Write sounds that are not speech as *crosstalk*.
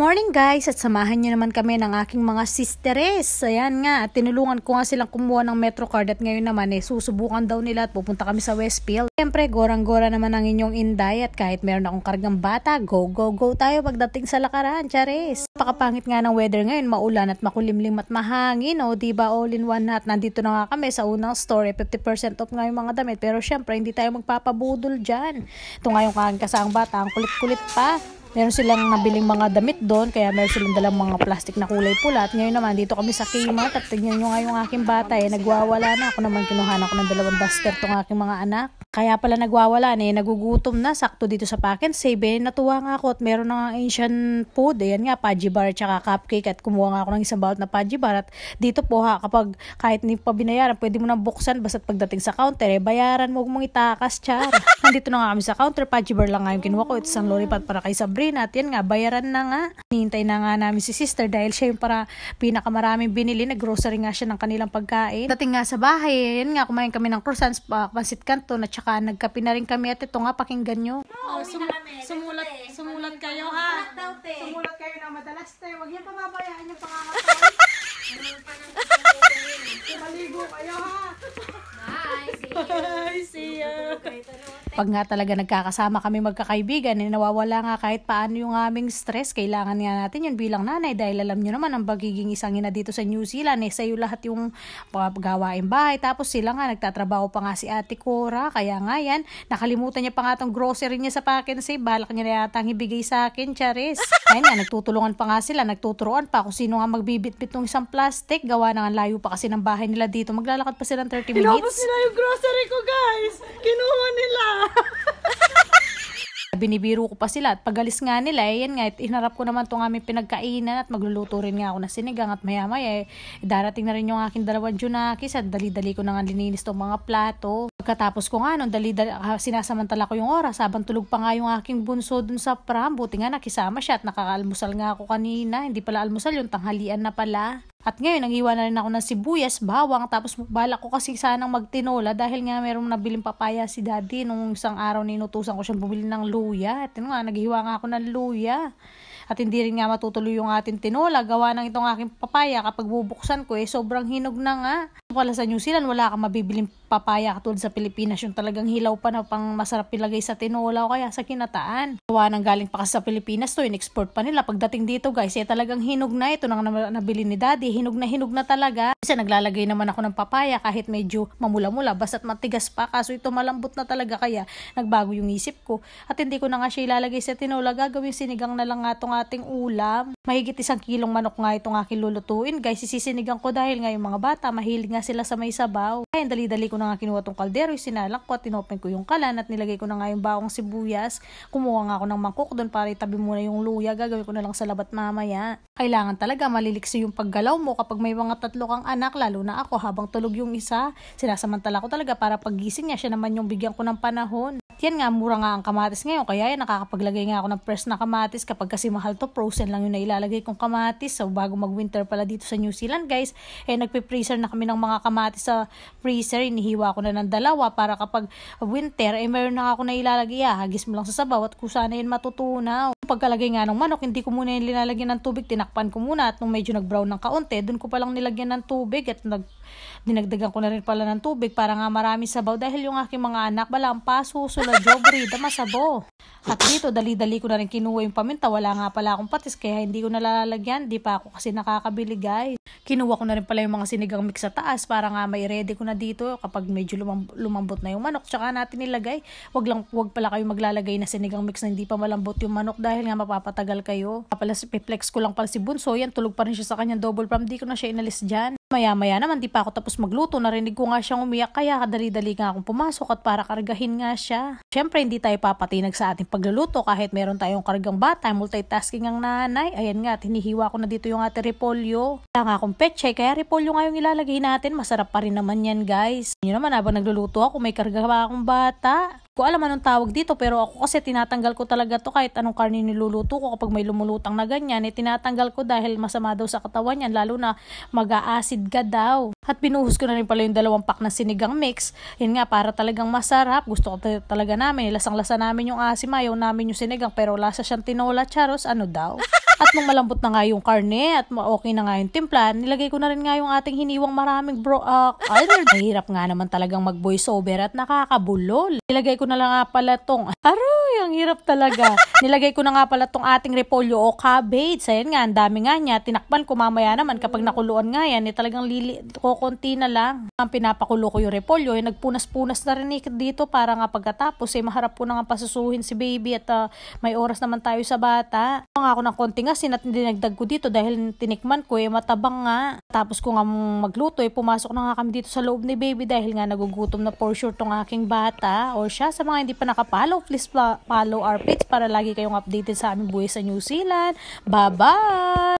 morning guys at samahan nyo naman kami ng aking mga sisteres. Ayan nga, at tinulungan ko nga silang kumuha ng MetroCard at ngayon naman eh susubukan daw nila at pupunta kami sa Westfield. Siyempre, gorang-gora naman ang inyong inday at kahit meron akong kargang bata, go go go tayo pagdating sa lakaran, charis. Pakapangit nga ng weather ngayon, maulan at makulimlim at mahangin o oh, diba all in one hat, nandito na nga kami sa unang store, 50% off nga yung mga damit pero syempre hindi tayo magpapabudol dyan. Ito nga yung kakang kasaang bata, ang kulit-kulit pa meron silang nabiling mga damit doon, kaya meron silang dalang mga plastic na kulay pula. At ngayon naman, dito kami sa Kmart at tignan nyo nga yung aking bata eh, nagwawala na. Ako naman kinuhana ko ng dalawang duster tong aking mga anak. Kaya pala nagwawala na eh, nagugutom na, sakto dito sa pack and save eh. Natuwa nga ako at meron na Asian food, ayan eh, nga, paji bar at saka cupcake at kumuha nga ako ng isang bawat na paji bar. At dito po ha, kapag kahit ni pabinayaran, pwede mo nang buksan basta pagdating sa counter eh, bayaran mo, huwag mong itakas, char. *laughs* Nandito na nga kami sa counter, paji bar lang nga yung kinuha ko, it's isang lollipop para kay Sabrina libre natin nga, bayaran na nga. hintay na nga namin si sister dahil siya yung para pinakamaraming binili, na grocery nga siya ng kanilang pagkain. Dating nga sa bahay, yun nga, kumain kami ng croissants, uh, pansit canton, at saka nagkape na rin kami at ito nga, pakinggan nyo. Oh, sum sumulat, sumulat kayo ha. Sumulat kayo na madalas tayo. wag yan pababayaan yung pangangatay. *laughs* Maligo kayo ha. Bye, see you. Bye, see you. Pag nga talaga nagkakasama kami magkakaibigan, eh, nawawala nga kahit paano yung aming stress. Kailangan nga natin yun bilang nanay dahil alam nyo naman ang pagiging isang ina dito sa New Zealand. Eh, sa'yo lahat yung gawain bahay. Tapos sila nga, nagtatrabaho pa nga si Ate Cora. Kaya nga yan, nakalimutan niya pa nga tong grocery niya sa pakin say. Balak niya na yata ang ibigay sa akin, Charis. Ayun nga, nagtutulungan pa nga sila, nagtuturoan pa kung sino nga magbibitbit ng isang plastic. Gawa na nga layo pa kasi ng bahay nila dito. Maglalakad pa sila ng 30 minutes. Inabos nila yung grocery ko, guys! Kinuha nila! *laughs* Binibiro ko pa sila at pagalis nga nila, eh, yan nga, hinarap ko naman itong aming pinagkainan at magluluto rin nga ako na sinigang at maya-maya. Eh, darating na rin yung aking dalawang junakis at dali-dali ko na nga lininis itong mga plato. Pagkatapos ko nga nun, dali, dali, ah, sinasamantala ko yung oras habang tulog pa nga yung aking bunso dun sa pram. Buti nga nakisama siya at nakakaalmusal nga ako kanina. Hindi pala almusal yung tanghalian na pala. At ngayon, nag-iwan na rin ako ng sibuyas, bawang, tapos bala ko kasi sanang magtinola dahil nga merong nabiling papaya si daddy nung isang araw ninutusan ko siyang bumili ng luya. At yun nga, naghiwa nga ako ng luya at hindi rin nga matutuloy yung ating tinola. Gawa ng itong aking papaya kapag bubuksan ko eh sobrang hinog na nga. Pala sa New Zealand wala kang mabibiling papaya katulad sa Pilipinas yung talagang hilaw pa na pang masarap ilagay sa tinola o kaya sa kinataan. Gawa ng galing pa kasi sa Pilipinas to in-export pa nila. Pagdating dito guys eh talagang hinog na ito nang nabili ni daddy. Hinog na hinog na talaga. Kasi naglalagay naman ako ng papaya kahit medyo mamula-mula basta't matigas pa kaso ito malambot na talaga kaya nagbago yung isip ko. At hindi ko na nga siya ilalagay sa tinola gagawin sinigang na lang nga ating ulam. Mahigit isang kilong manok nga ito nga kilulutuin. Guys, isisinigan ko dahil nga yung mga bata, mahilig nga sila sa may sabaw. Kaya dali-dali ko na nga kinuha tong kaldero, sinalang ko at tinopen ko yung kalan at nilagay ko na nga yung bawang sibuyas. Kumuha nga ako ng mangkok doon para itabi muna yung luya. Gagawin ko na lang sa labat mamaya. Kailangan talaga maliliksi yung paggalaw mo kapag may mga tatlo kang anak, lalo na ako habang tulog yung isa. Sinasamantala ko talaga para pagising niya siya naman yung bigyan ko ng panahon yan nga, mura nga ang kamatis ngayon. Kaya yan, nakakapaglagay nga ako ng press na kamatis. Kapag kasi mahal to, frozen lang yung nailalagay kong kamatis. So, bago mag-winter pala dito sa New Zealand, guys, eh, nagpe-freezer na kami ng mga kamatis sa freezer. Inihiwa ko na ng dalawa para kapag winter, eh, meron na ako nailalagay. Ah, hagis mo lang sa sabaw at kusa na yun matutunaw pagkalagay nga ng manok, hindi ko muna linalagyan ng tubig, tinakpan ko muna at nung medyo nag-brown ng kaunti, dun ko palang nilagyan ng tubig at nag, dinagdagan ko na rin pala ng tubig para nga marami sabaw dahil yung aking mga anak wala balang paso, sula, jobri, damasabo. At dito, dali-dali ko na rin kinuha yung paminta, wala nga pala akong patis kaya hindi ko nalalagyan, di pa ako kasi nakakabili guys. Kinuha ko na rin pala yung mga sinigang mix sa taas para nga may ready ko na dito kapag medyo lumam- lumambot na yung manok, tsaka natin ilagay. Wag lang wag pala kayo maglalagay na sinigang mix na hindi pa malambot yung manok dahil dahil nga mapapatagal kayo. Kapala si Piplex ko lang pala si Bunso, yan tulog pa rin siya sa kanyang double prom, di ko na siya inalis dyan. Maya-maya naman, di pa ako tapos magluto, narinig ko nga siyang umiyak kaya kadali-dali nga akong pumasok at para kargahin nga siya. Siyempre, hindi tayo papatinag sa ating pagluluto kahit meron tayong kargang bata, multitasking ang nanay. Ayan nga, tinihiwa ko na dito yung ate Repolyo. Kaya nga akong petche, kaya Repolyo nga yung ilalagay natin, masarap pa rin naman yan guys. Yun naman, habang nagluluto ako, may karga pa akong bata ko alam anong tawag dito pero ako kasi tinatanggal ko talaga to kahit anong karne niluluto ko kapag may lumulutang na ganyan eh tinatanggal ko dahil masama daw sa katawan yan lalo na mag aacid ka daw. At binuhos ko na rin pala yung dalawang pack na sinigang mix. Yun nga, para talagang masarap. Gusto ko talaga namin. Lasang-lasa namin yung asim, ayaw namin yung sinigang. Pero lasa siyang tinola, charos, ano daw. *laughs* At nung malambot na nga yung karne at okay na nga yung timpla, nilagay ko na rin nga yung ating hiniwang maraming bro... Uh, ay, mahirap *laughs* nga naman talagang mag-voice over at nakakabulol. Nilagay ko na lang nga pala tong... Aroy, ang hirap talaga. *laughs* Nilagay ko na nga pala tong ating repolyo o cabbage. Ayan nga, ang dami nga niya. Tinakpan ko mamaya naman kapag mm. nakuluan nga yan, eh, talagang lili konti na lang. Ang pinapakulo ko yung repolyo, yung eh, nagpunas-punas na rin eh, dito para nga pagkatapos, eh, maharap ko na nga pasusuhin si baby at uh, may oras naman tayo sa bata. Ako nga ako ng konti nga, sinat dinagdag ko dito dahil tinikman ko, eh, matabang nga. Tapos ko nga magluto, eh, pumasok na nga kami dito sa loob ni baby dahil nga nagugutom na for sure tong aking bata or siya. Sa mga hindi pa nakapalo, please follow our page para lagi kayong updated sa aming buhay sa New Zealand. Bye-bye!